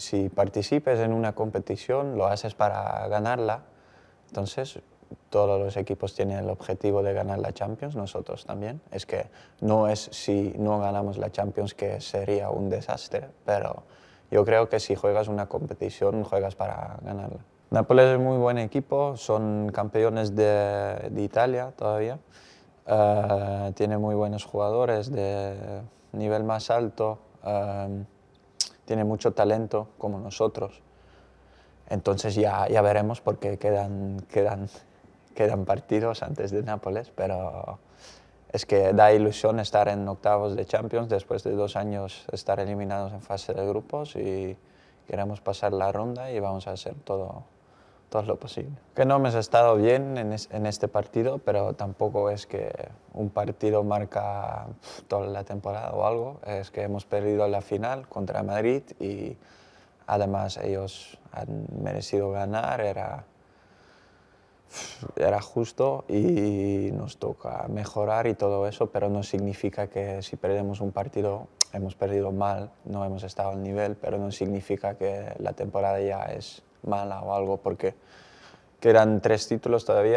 si participes en una competición, lo haces para ganarla. Entonces, todos los equipos tienen el objetivo de ganar la Champions, nosotros también. Es que no es si no ganamos la Champions que sería un desastre, pero yo creo que si juegas una competición, juegas para ganarla. Nápoles es muy buen equipo, son campeones de, Italia todavía, eh, tiene muy buenos jugadores de nivel más alto. Eh, tiene mucho talento como nosotros. Entonces ya, ya veremos porque quedan, quedan, quedan partidos antes de Nápoles, pero es que da ilusión estar en octavos de Champions después de dos años estar eliminados en fase de grupos y queremos pasar la ronda y vamos a hacer todo todo lo posible. Que no hemos estado bien en, este partido, pero tampoco es que un partido marca toda la temporada o algo. Es que hemos perdido la final contra Madrid y además ellos han merecido ganar. Era era justo y nos toca mejorar y todo eso, pero no significa que si perdemos un partido hemos perdido mal, no hemos estado al nivel, pero no significa que la temporada ya es mala o algo, porque eran tres títulos todavía,